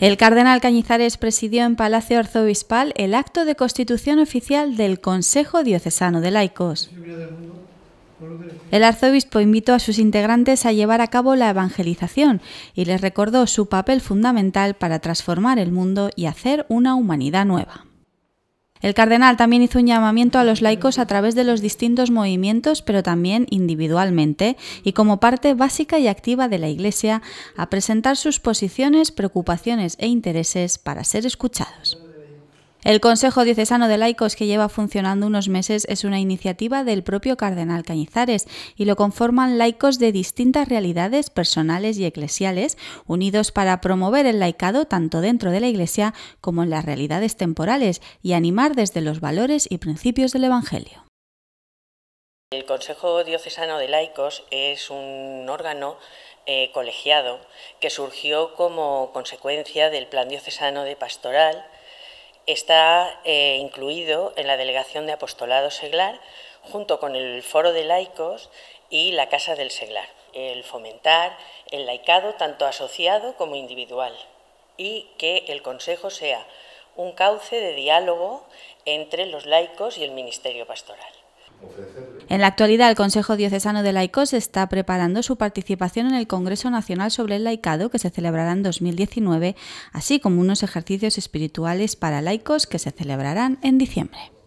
El cardenal Cañizares presidió en Palacio Arzobispal el acto de constitución oficial del Consejo Diocesano de Laicos. El arzobispo invitó a sus integrantes a llevar a cabo la evangelización y les recordó su papel fundamental para transformar el mundo y hacer una humanidad nueva. El cardenal también hizo un llamamiento a los laicos a través de los distintos movimientos, pero también individualmente y como parte básica y activa de la Iglesia, a presentar sus posiciones, preocupaciones e intereses para ser escuchados. El Consejo Diocesano de Laicos que lleva funcionando unos meses es una iniciativa del propio cardenal Cañizares y lo conforman laicos de distintas realidades personales y eclesiales, unidos para promover el laicado tanto dentro de la Iglesia como en las realidades temporales y animar desde los valores y principios del Evangelio. El Consejo Diocesano de Laicos es un órgano eh, colegiado que surgió como consecuencia del Plan Diocesano de Pastoral está eh, incluido en la Delegación de Apostolado Seglar, junto con el Foro de Laicos y la Casa del Seglar, el fomentar el laicado tanto asociado como individual y que el Consejo sea un cauce de diálogo entre los laicos y el Ministerio Pastoral. En la actualidad, el Consejo Diocesano de Laicos está preparando su participación en el Congreso Nacional sobre el Laicado que se celebrará en 2019, así como unos ejercicios espirituales para laicos que se celebrarán en diciembre.